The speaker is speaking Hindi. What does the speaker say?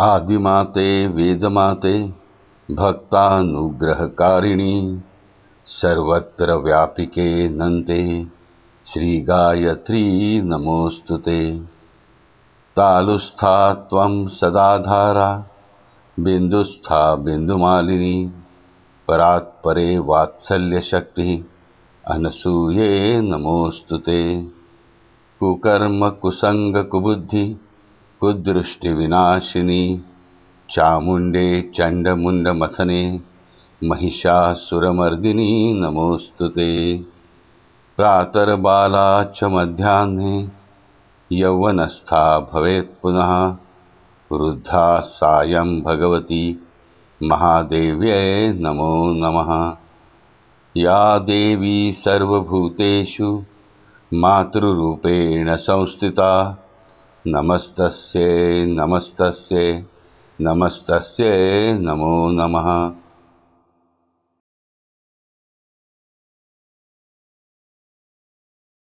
आदिमाते वेदमाते भक्तानुग्रहकारिणी सर्वत्र व्यापिके नन्ते श्री गायत्री नमोस्तुते तालुस्था त्वं सदाधारा बिंदुस्था बिंदुमालिनी परात्परे शक्ति अनसूये नमोऽस्तु ते कुकर्मकुसङ्गकुबुद्धि कुदृष्टिविनाशिनी चामुण्डे चण्डमुण्डमथने महिषासुरमर्दिनी नमोऽस्तु ते प्रातर्बाला च मध्याह्ने यौवनस्था पुनः वृद्धा सायं भगवती महादेव्यै नमो नमः या देवी सर्वभूतेषु मातृरूपेण संस्थिता नमस्तस्यै नमस्तस्यै नमस्तस्यै नमो नमः